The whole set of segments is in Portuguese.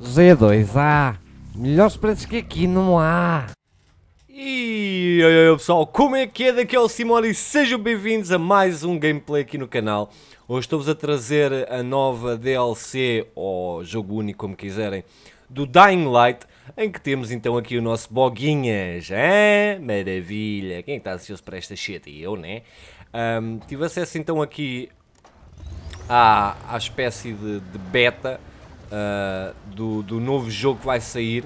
z 2 a Melhores preços que aqui não há. E oi, oi, pessoal, como é que é? Daqui é o Simone e sejam bem-vindos a mais um gameplay aqui no canal. Hoje estou-vos a trazer a nova DLC, ou jogo único como quiserem, do Dying Light, em que temos então aqui o nosso Boguinhas, hein? Maravilha! Quem está ansioso para esta cheta? Eu, né? Um, tive acesso então aqui à, à espécie de, de beta uh, do, do novo jogo que vai sair,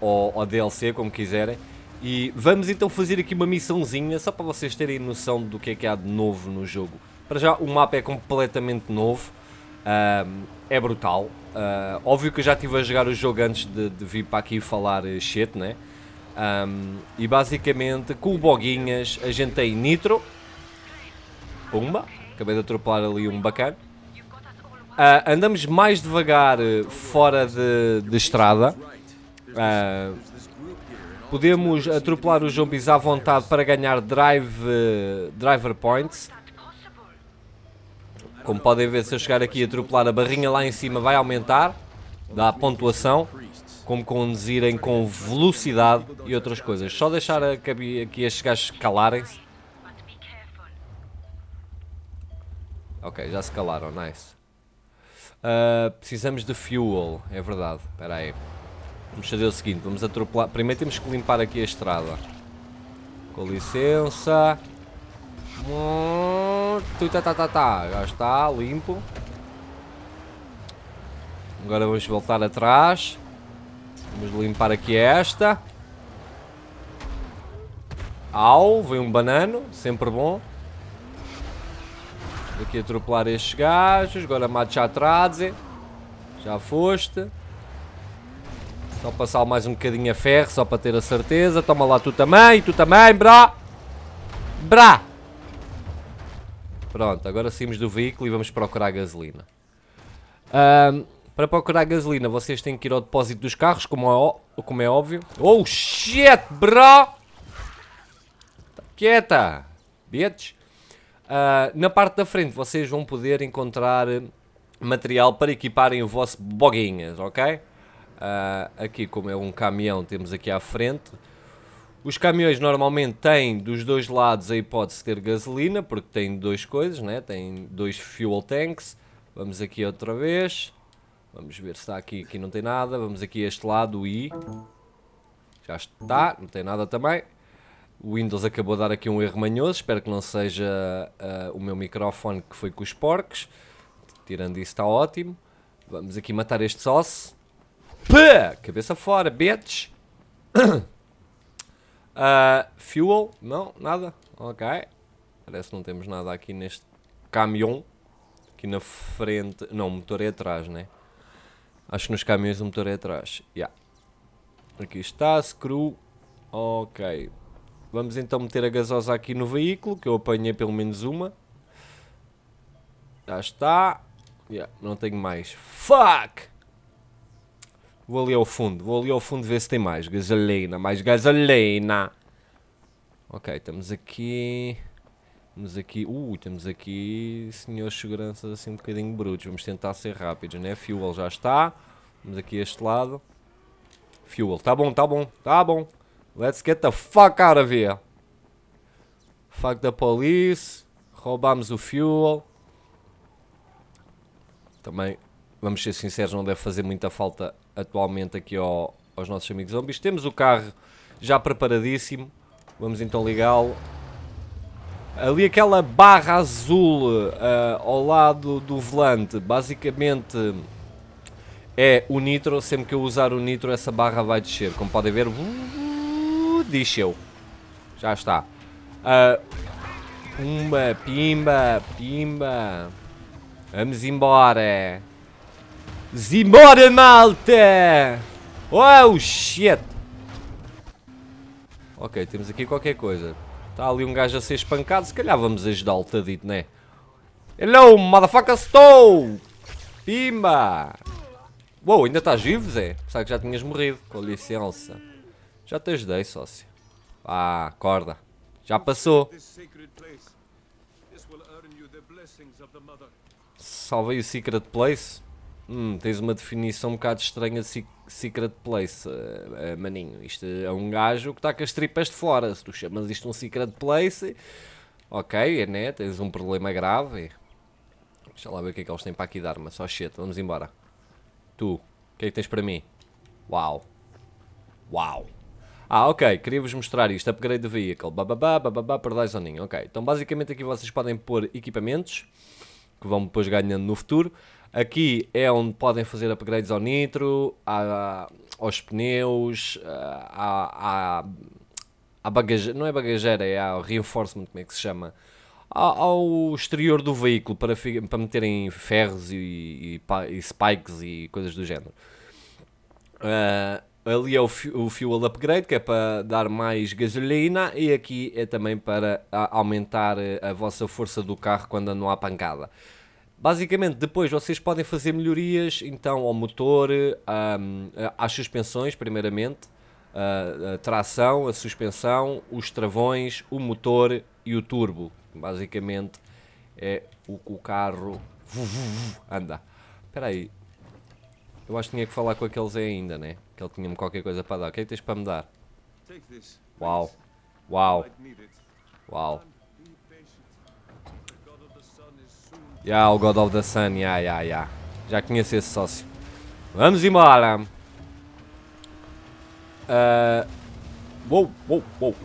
ou, ou DLC, como quiserem. E vamos então fazer aqui uma missãozinha, só para vocês terem noção do que é que há de novo no jogo. Para já, o mapa é completamente novo, uh, é brutal. Uh, óbvio que eu já estive a jogar o jogo antes de, de vir para aqui falar shit, né? Um, e basicamente, com o Boguinhas, a gente tem Nitro. Pumba, acabei de atropelar ali um bacana. Uh, andamos mais devagar eh, fora de, de estrada. Uh, podemos atropelar os zombies à vontade para ganhar drive, uh, driver points. Como podem ver, se eu chegar aqui e atropelar a barrinha lá em cima vai aumentar. Dá pontuação. Como conduzirem com velocidade e outras coisas. Só deixar aqui estes gajos calarem-se. Ok, já se calaram, nice. Uh, precisamos de fuel, é verdade. Espera aí. Vamos fazer o seguinte, vamos atropelar. Primeiro temos que limpar aqui a estrada. Com licença. Hum, tá, tá, tá, tá. Já está, limpo. Agora vamos voltar atrás. Vamos limpar aqui esta. Au, vem um banano, sempre bom. Aqui atropelar estes gajos. Agora mate já atrás. Já foste. Só passar mais um bocadinho a ferro, só para ter a certeza. Toma lá tu também, tu também, bro Brá. Pronto, agora saímos do veículo e vamos procurar gasolina. Um, para procurar gasolina, vocês têm que ir ao depósito dos carros, como é, como é óbvio. Oh, shit, bro! Tá quieta, bitch. Uh, na parte da frente vocês vão poder encontrar eh, material para equiparem o vosso boguinhas, ok? Uh, aqui como é um caminhão temos aqui à frente. Os caminhões normalmente têm dos dois lados a hipótese de ter gasolina, porque tem duas coisas, né? tem dois fuel tanks. Vamos aqui outra vez. Vamos ver se está aqui, aqui não tem nada. Vamos aqui a este lado, e Já está, não tem nada também. O Windows acabou de dar aqui um erro manhoso, espero que não seja uh, o meu microfone que foi com os porcos. Tirando isso está ótimo. Vamos aqui matar este sócio. Pá! Cabeça fora, bitch! Uh, fuel? Não, nada. Ok. Parece que não temos nada aqui neste caminhão. Aqui na frente. Não, o motor é atrás, né? Acho que nos caminhões o motor é atrás. Yeah. Aqui está, screw. Ok. Vamos então meter a gasosa aqui no veículo, que eu apanhei pelo menos uma. Já está. Yeah, não tenho mais. Fuck! Vou ali ao fundo, vou ali ao fundo ver se tem mais. Gasolina, mais gasolina. Ok, estamos aqui. Estamos aqui. Uh, temos aqui senhores seguranças assim um bocadinho brutos. Vamos tentar ser rápidos, né? Fuel já está. Vamos aqui a este lado. Fuel, tá bom, tá bom, tá bom. Let's get the fuck out of here. Fuck the police. Roubámos o fuel. Também, vamos ser sinceros, não deve fazer muita falta atualmente aqui ao, aos nossos amigos zombies. Temos o carro já preparadíssimo. Vamos então ligá-lo. Ali aquela barra azul uh, ao lado do volante, basicamente é o nitro. Sempre que eu usar o nitro essa barra vai descer. Como podem ver deixou. Já está. Uh, pumba, pimba, pimba. Vamos embora. Zimbora, malta! Oh, shit! Ok, temos aqui qualquer coisa. Está ali um gajo a ser espancado. Se calhar vamos ajudar lo tadito, né? Hello, motherfucker, estou! Pimba! Uou, ainda estás vivo, Zé? sabe que já tinhas morrido. Com licença. Já te ajudei, sócio. Ah, acorda. Já passou. Salvei o Secret Place. Hum, tens uma definição um bocado estranha de Secret Place, uh, uh, maninho. Isto é um gajo que está com as tripas de fora. Se tu chamas isto um Secret Place, ok, é né? Tens um problema grave. Deixa lá ver o que é que eles têm para aqui dar, mas só shit. Vamos embora. Tu, o que é que tens para mim? Uau. Uau. Ah, ok, queria-vos mostrar isto, upgrade do veículo, bababá, bababá, paradise zoninho, ok. Então basicamente aqui vocês podem pôr equipamentos, que vão depois ganhando no futuro. Aqui é onde podem fazer upgrades ao nitro, aos pneus, à, à, à bagageira, não é bagageira, é ao reinforcement, como é que se chama? ao exterior do veículo para, para meterem ferros e, e, e, spikes e coisas do género. Uh, Ali é o, o fuel upgrade, que é para dar mais gasolina, e aqui é também para ah, aumentar eh, a vossa força do carro quando não há pancada. Basicamente, depois vocês podem fazer melhorias então ao motor, um, às suspensões, primeiramente, a, a tração, a suspensão, os travões, o motor e o turbo. Basicamente, é o que o carro anda. Espera aí, eu acho que tinha que falar com aqueles ainda, né? Que ele tinha-me qualquer coisa para dar. O que é que tens para me dar? Uau. Uau. Uau. Yeah, o God of the Sun, Ya, ya, ya. Já conheci esse sócio. Vamos embora! Uh, wow, wow, wow.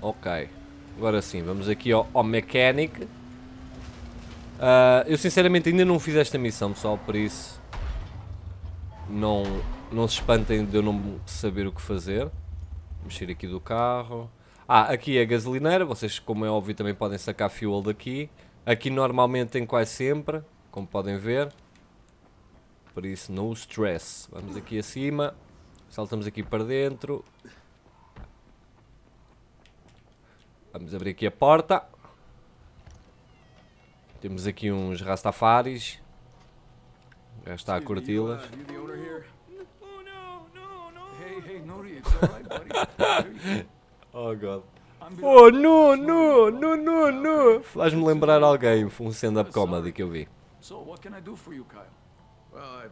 Ok. Agora sim, vamos aqui ao, ao Mechanic. Uh, eu sinceramente ainda não fiz esta missão, pessoal, por isso... Não, não se espantem de eu não saber o que fazer. Mexer aqui do carro. Ah, aqui é a gasolineira. Vocês, como é óbvio, também podem sacar fuel daqui. Aqui normalmente tem quase sempre, como podem ver. Por isso, no stress. Vamos aqui acima. Saltamos aqui para dentro. Vamos abrir aqui a porta. Temos aqui uns Rastafaris. Já está a curti-las. oh god. Oh no, no, no, no, no. Faz-me lembrar alguém, um stand-up comedy que eu vi. So what can I do for you, Kyle? Well, I,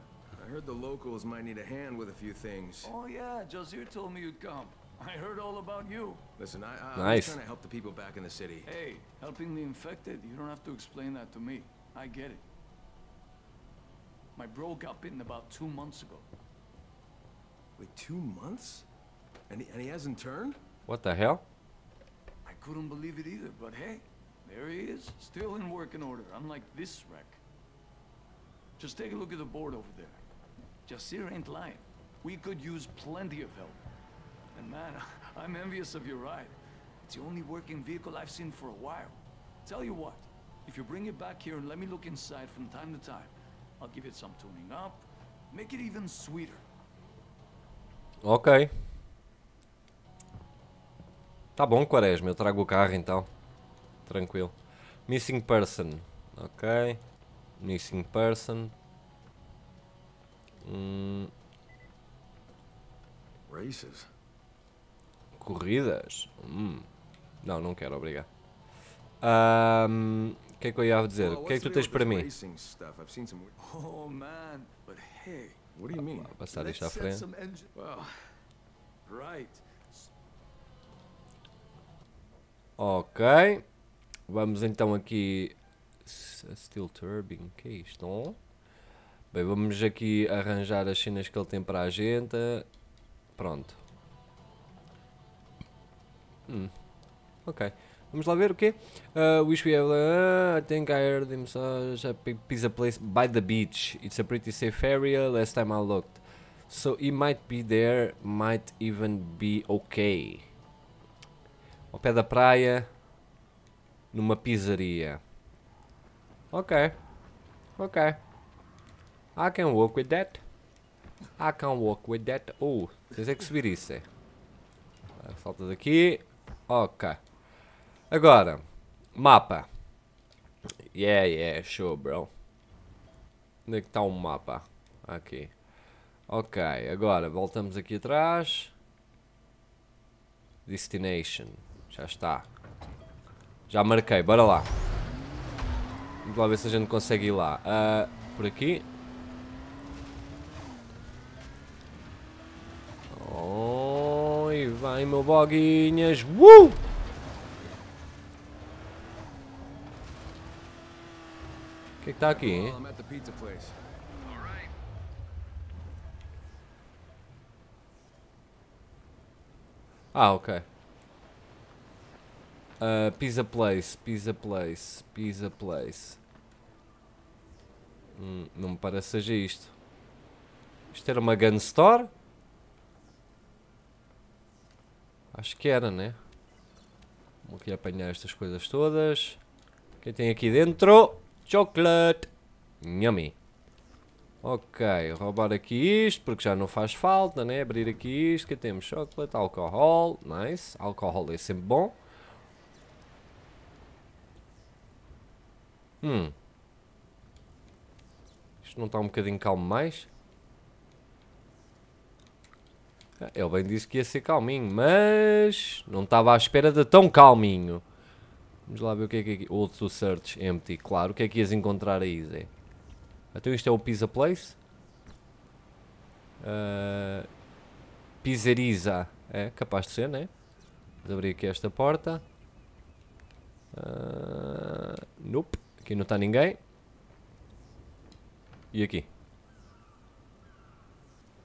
I heard the locals might need a hand with a few things. Oh yeah, Jazir told me you'd come. I heard all about you. Listen, I, I nice. I'm trying to help the people back in the city. Hey, helping the infected, you don't have to explain that to me. I get it. My bro got bitten about two months ago. Wait, two months? And he, and he hasn't turned? What the hell? I couldn't believe it either, but hey, there he is, still in working order, unlike this wreck. Just take a look at the board over there. Jasir ain't lying. We could use plenty of help. And man, I'm envious of your ride. It's the only working vehicle I've seen for a while. Tell you what, if you bring it back here and let me look inside from time to time, I'll give it some tuning up, make it even sweeter. Okay. Tá bom, Quaresma, eu trago o carro então. Tranquilo. Missing person. Ok. Missing person. Hum. Races. Corridas? Hum. Não, não quero, obrigado. O um, que é que eu ia dizer? O que é que tu tens para mim? Oh, man. But hey, what do you mean? Passar isto à frente. Well, right. Ok. Vamos então aqui... Steel Turbine, que é isto? Não? Bem, vamos aqui arranjar as cenas que ele tem para a gente. Pronto. Hum. Ok. Vamos lá ver o quê? Uh, wish we have... Uh, I think I heard him such a pizza place by the beach. It's a pretty safe area. Last time I looked. So he might be there. Might even be okay ao pé da praia, numa pizzaria. Ok. Ok. I can work with that. I can work with that. Oh, vocês é que subir isso, é? Falta ah, daqui. Ok. Agora, mapa. Yeah, yeah, show, bro. Onde é que está um mapa? Aqui. Ok, agora voltamos aqui atrás. Destination. Já está. Já marquei, bora lá. Vamos lá ver se a gente consegue ir lá. Uh, por aqui. Oi, vem vai meu boguinhas. Uh! O que é que está aqui, hein? Ah, ok. Uh, pizza Place, Pizza Place, Pizza Place. Hum, não me parece seja isto. Isto era uma gun store? Acho que era, né? Vou aqui apanhar estas coisas todas. O que tem aqui dentro? Chocolate! Yummy! Ok, roubar aqui isto, porque já não faz falta, né? Abrir aqui isto, O que temos chocolate, alcohol, nice. Alcohol é sempre bom. Hum. Isto não está um bocadinho calmo mais? Ah, ele bem disse que ia ser calminho, mas não estava à espera de tão calminho. Vamos lá ver o que é que é aqui. Old to search empty, claro. O que é que ias encontrar aí, Zé? Então isto é o Pizza Place? Uh, pizzeriza. É, capaz de ser, né? Vamos abrir aqui esta porta. Uh, nope. Aqui não está ninguém. E aqui?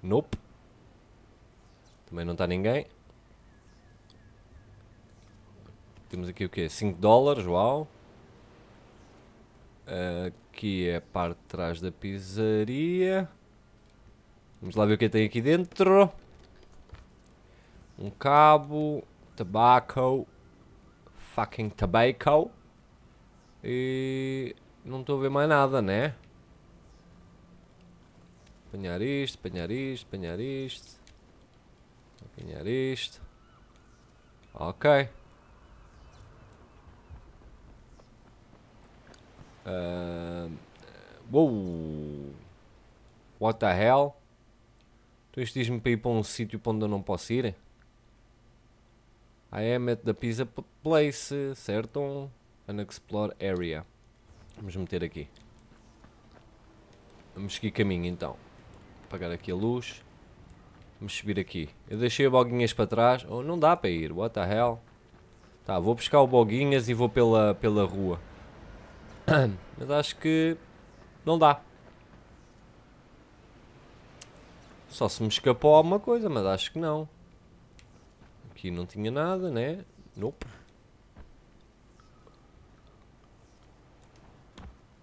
Nope. Também não está ninguém. Temos aqui o quê? 5 dólares, uau. Aqui é a parte de trás da pizzaria. Vamos lá ver o que é tem aqui dentro. Um cabo, tabaco, fucking tobacco. E não estou a ver mais nada, né? Apanhar isto, apanhar isto, apanhar isto. Apanhar isto. Ok. Uh, wow. What the hell? Tu então isto diz-me para ir para um sítio para onde eu não posso ir? I am at the pizza place, certo? Unexplored Area. Vamos meter aqui. Vamos seguir caminho então. Apagar aqui a luz. Vamos subir aqui. Eu deixei boguinhas para trás. Oh, não dá para ir. What the hell? Tá, vou buscar o boguinhas e vou pela, pela rua. Mas acho que não dá. Só se me escapou alguma coisa, mas acho que não. Aqui não tinha nada, né? Nope.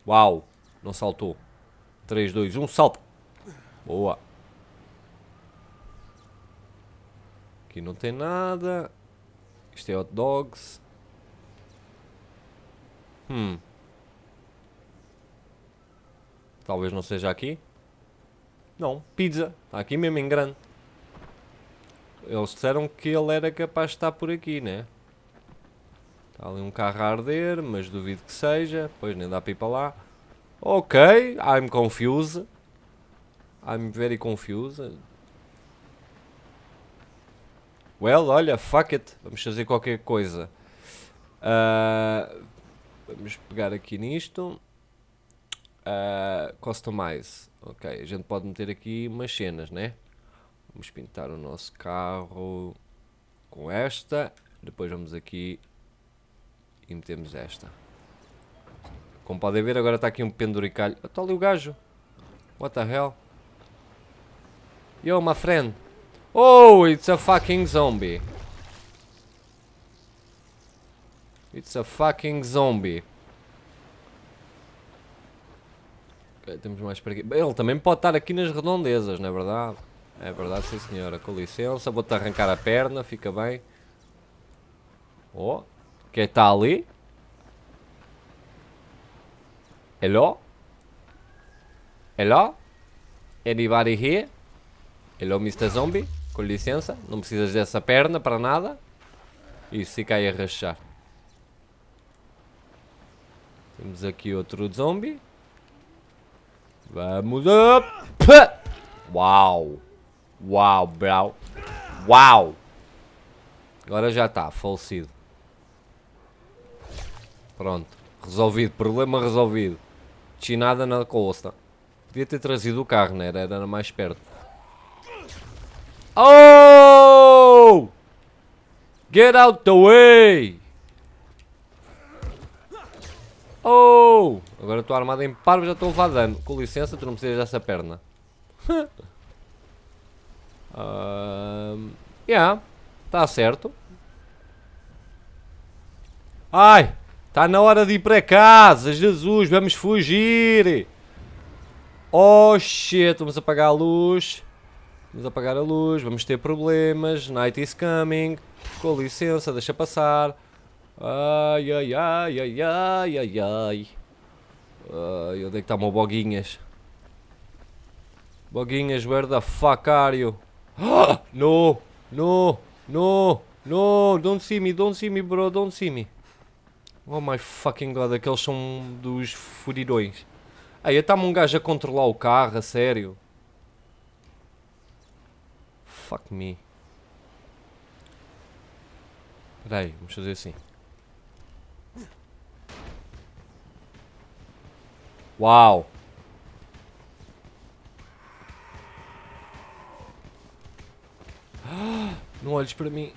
Uau, não saltou. 3, 2, 1, salta. Boa. Aqui não tem nada. Isto é hot dogs. Hum. Talvez não seja aqui. Não, pizza. Está aqui mesmo em grande. Eles disseram que ele era capaz de estar por aqui, né? Está ali um carro a arder, mas duvido que seja. Pois nem dá para ir para lá. Ok, I'm confused. I'm very confused. Well, olha, fuck it. Vamos fazer qualquer coisa. Uh, vamos pegar aqui nisto. Uh, customize. Ok, a gente pode meter aqui umas cenas, né? Vamos pintar o nosso carro com esta. Depois vamos aqui e metemos esta. Como podem ver, agora está aqui um penduricalho. Está ali o gajo. What the hell? Yo, my friend. Oh, it's a fucking zombie. It's a fucking zombie. Temos mais para aqui. Ele também pode estar aqui nas redondezas, não é verdade? É verdade, sim senhora. Com licença, vou-te arrancar a perna, fica bem. Oh, quem está ali? Hello? Hello? Anybody here? Hello, Mr. Zombie? Com licença, não precisas dessa perna para nada. Isso fica aí a rachar. Temos aqui outro zombie. Vamos up! Uau! Uau, brau! Uau! Agora já está, falecido. Pronto. Resolvido. Problema resolvido. Chinada na costa. Podia ter trazido o carro, né? Era, era mais perto. Oh! Get out the way! Oh! Agora estou armado em parvo já estou a levar dano. Com licença, tu não precisas dessa perna. um, yeah. Está certo. Ai! Está na hora de ir para casa, Jesus, vamos fugir! Oh shit, vamos apagar a luz. Vamos apagar a luz, vamos ter problemas. Night is coming. Com licença, deixa passar. Ai, ai, ai, ai, ai, ai, ai. Ai, onde é que está o meu Boguinhas? Boguinhas, where the fuck are you? No, no, no, no, don't see me, don't see me, bro, don't see me. Oh my fucking god, aqueles são dos furirões. Aí está-me um gajo a controlar o carro, a sério. Fuck me. Espera aí, vamos fazer assim. Uau! Não olhes para mim.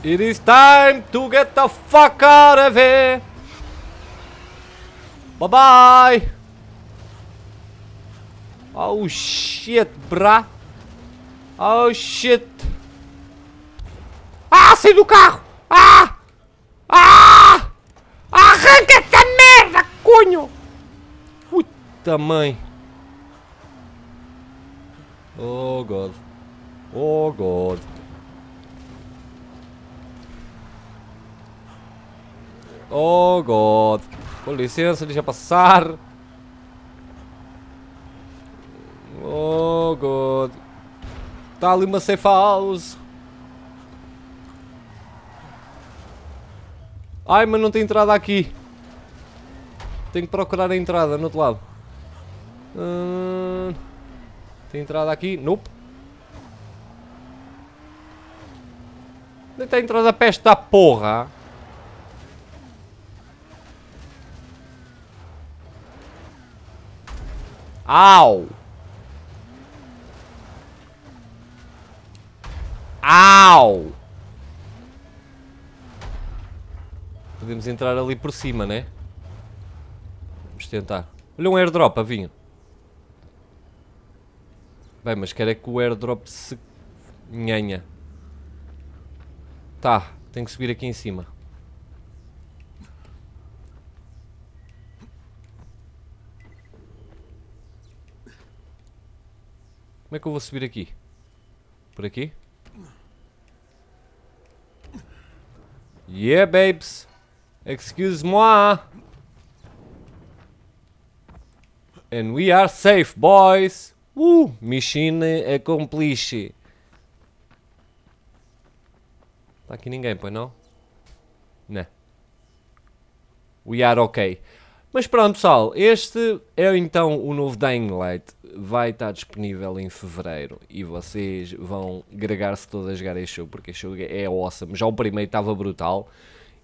It is time to get the fuck out of here. Bye bye. Oh shit, brah. Oh shit. Ah, sai do carro! Ah! Ah! Arranca essa merda, cunho! Puta mãe. Oh god. Oh god. Oh, God. Com licença, deixa passar. Oh, God. Tá ali uma safe house. Ai, mas não tem entrada aqui. Tenho que procurar a entrada no outro lado. Hum, tem entrada aqui? Nope. Onde é está a entrada peste da porra? Au! Au! Podemos entrar ali por cima, né? Vamos tentar. Olha um airdrop a vinho. Bem, mas quero é que o airdrop se... Nhanha. Tá, tenho que subir aqui em cima. Como é que eu vou subir aqui? Por aqui? Yeah, babes! Excuse moi! And we are safe, boys! Uh, machine accomplished! Tá aqui ninguém, pois não? Não. Né. We are okay. Mas pronto, pessoal, este é então o novo Dying Light. Vai estar disponível em fevereiro e vocês vão gregar-se todos a jogar este jogo porque este jogo é awesome. Já o primeiro estava brutal.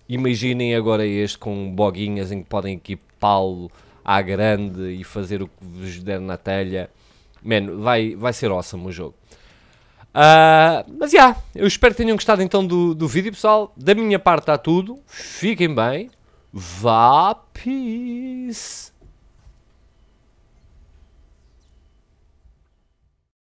Imaginem agora este com boguinhas em que podem equipá-lo à grande e fazer o que vos der na telha. Mano, vai, vai ser awesome o jogo. Uh, mas já, yeah, eu espero que tenham gostado então do, do vídeo, pessoal. Da minha parte está tudo. Fiquem bem. Va peace.